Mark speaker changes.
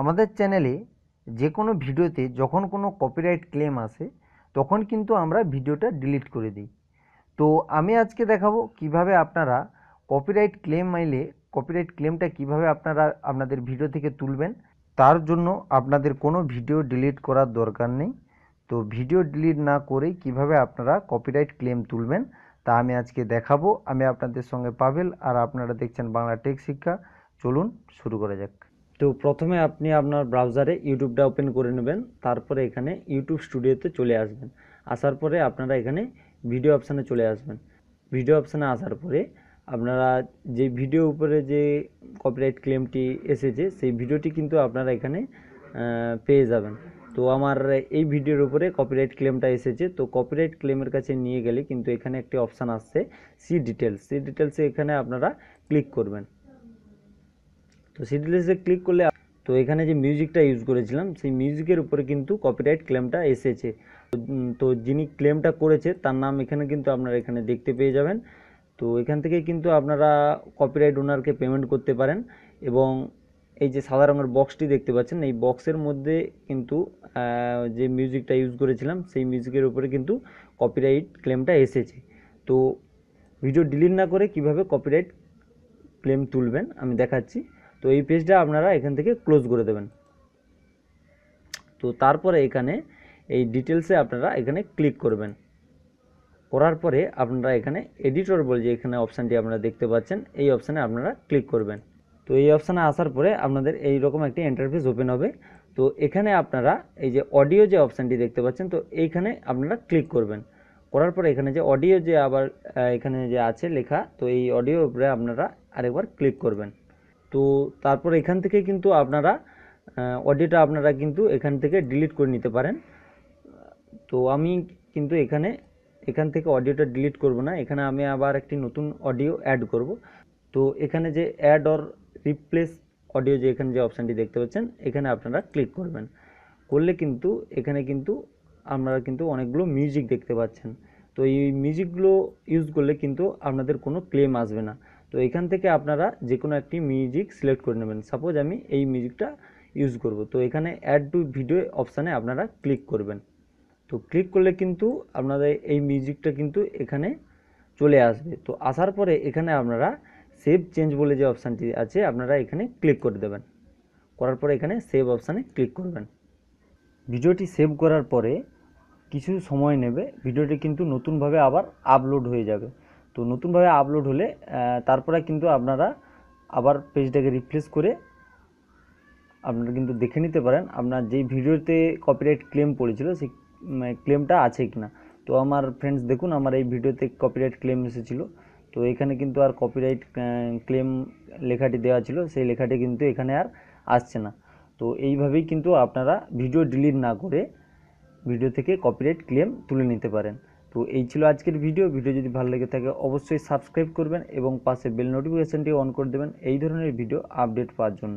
Speaker 1: আমাদের চ্যানেলে যে কোনো ভিডিওতে যখন কোনো কপিরাইট ক্লেম আসে তখন কিন্তু আমরা ভিডিওটা ডিলিট করে দিই তো আমি আজকে দেখাবো কিভাবে আপনারা কপিরাইট ক্লেম আইলে কপিরাইট ক্লেমটা কিভাবে আপনারা আপনাদের ভিডিও থেকে তুলবেন তার জন্য আপনাদের কোনো ভিডিও ডিলিট করার দরকার নেই তো ভিডিও ডিলিট না করে কিভাবে আপনারা কপিরাইট ক্লেম তুলবেন তা আমি আজকে দেখাবো আমি আপনাদের সঙ্গে পাবেল আর আপনারা দেখছেন বাংলা টেক শিক্ষা চলুন শুরু করা যাক তো প্রথমে
Speaker 2: আপনি আপনার ব্রাউজারে ইউটিউবটা ওপেন করে নেবেন তারপরে এখানে ইউটিউব স্টুডিওতে চলে আসবেন আসার পরে আপনারা এখানে ভিডিও অপশানে চলে আসবেন ভিডিও অপশানে আসার পরে আপনারা যে ভিডিও উপরে যে কপিরাইট ক্লেমটি এসেছে সেই ভিডিওটি কিন্তু আপনারা এখানে পেয়ে যাবেন তো আমার এই ভিডিওর উপরে কপিরাইট ক্লেমটা এসেছে তো কপিরাইট ক্লেমের কাছে নিয়ে গেলে কিন্তু এখানে একটি অপশান আসছে সি ডিটেলস সি ডিটেলসে এখানে আপনারা ক্লিক করবেন তো সিডলেসে ক্লিক করলে তো এখানে যে মিউজিকটা ইউজ করেছিলাম সেই মিউজিকের উপরে কিন্তু কপিরাইট ক্লেমটা এসেছে তো যিনি ক্লেমটা করেছে তার নাম এখানে কিন্তু আপনারা এখানে দেখতে পেয়ে যাবেন তো এখান থেকে কিন্তু আপনারা কপিরাইট ওনারকে পেমেন্ট করতে পারেন এবং এই যে সাদা রঙের বক্সটি দেখতে পাচ্ছেন এই বক্সের মধ্যে কিন্তু যে মিউজিকটা ইউজ করেছিলাম সেই মিউজিকের উপরে কিন্তু কপিরাইট ক্লেমটা এসেছে তো ভিডিও ডিলিট না করে কিভাবে কপিরাইট ক্লেম তুলবেন আমি দেখাচ্ছি তো এই পেজটা আপনারা এখান থেকে ক্লোজ করে দেবেন তো তারপরে এখানে এই ডিটেলসে আপনারা এখানে ক্লিক করবেন করার পরে আপনারা এখানে এডিটর বলে যে এখানে অপশানটি আপনারা দেখতে পাচ্ছেন এই অপশানে আপনারা ক্লিক করবেন তো এই অপশানে আসার পরে আপনাদের এই রকম একটি ইন্টারফেস ওপেন হবে তো এখানে আপনারা এই যে অডিও যে অপশানটি দেখতে পাচ্ছেন তো এইখানে আপনারা ক্লিক করবেন করার পরে এখানে যে অডিও যে আবার এখানে যে আছে লেখা তো এই অডিও উপরে আপনারা আরেকবার ক্লিক করবেন তো তারপর এখান থেকে কিন্তু আপনারা অডিওটা আপনারা কিন্তু এখান থেকে ডিলিট করে নিতে পারেন তো আমি কিন্তু এখানে এখান থেকে অডিওটা ডিলিট করব না এখানে আমি আবার একটি নতুন অডিও অ্যাড করব তো এখানে যে অ্যাড অর রিপ্লেস অডিও যে এখানে যে অপশানটি দেখতে পাচ্ছেন এখানে আপনারা ক্লিক করবেন করলে কিন্তু এখানে কিন্তু আপনারা কিন্তু অনেকগুলো মিউজিক দেখতে পাচ্ছেন তো এই মিউজিকগুলো ইউজ করলে কিন্তু আপনাদের কোনো ক্লেম আসবে না তো এখান থেকে আপনারা যে কোনো একটি মিউজিক সিলেক্ট করে নেবেন সাপোজ আমি এই মিউজিকটা ইউজ করব তো এখানে অ্যাড টু ভিডিও অপশানে আপনারা ক্লিক করবেন তো ক্লিক করলে কিন্তু আপনাদের এই মিউজিকটা কিন্তু এখানে চলে আসবে তো আসার পরে এখানে আপনারা সেভ চেঞ্জ বলে যে অপশানটি আছে আপনারা এখানে ক্লিক করে দেবেন করার পরে এখানে সেভ অপশানে ক্লিক করবেন ভিডিওটি সেভ করার পরে কিছু সময় নেবে ভিডিওটি কিন্তু নতুনভাবে আবার আপলোড হয়ে যাবে তো নতুনভাবে আপলোড হলে তারপরে কিন্তু আপনারা আবার পেজটাকে রিপ্লেস করে আপনারা কিন্তু দেখে নিতে পারেন আপনার যেই ভিডিওতে কপিরাইট ক্লেম পড়েছিল সেই ক্লেমটা আছে কি না তো আমার ফ্রেন্ডস দেখুন আমার এই ভিডিওতে কপিরাইট ক্লেম এসেছিলো তো এখানে কিন্তু আর কপিরাইট ক্লেম লেখাটি দেওয়া ছিল সেই লেখাটি কিন্তু এখানে আর আসছে না তো এইভাবেই কিন্তু আপনারা ভিডিও ডিলিট না করে ভিডিও থেকে কপিরাইট ক্লেম তুলে নিতে পারেন তো এই ছিল আজকের ভিডিও ভিডিও যদি ভালো লেগে থাকে অবশ্যই সাবস্ক্রাইব করবেন এবং পাশে বেল নোটিফিকেশানটি অন করে দেবেন এই ধরনের ভিডিও আপডেট পাওয়ার জন্য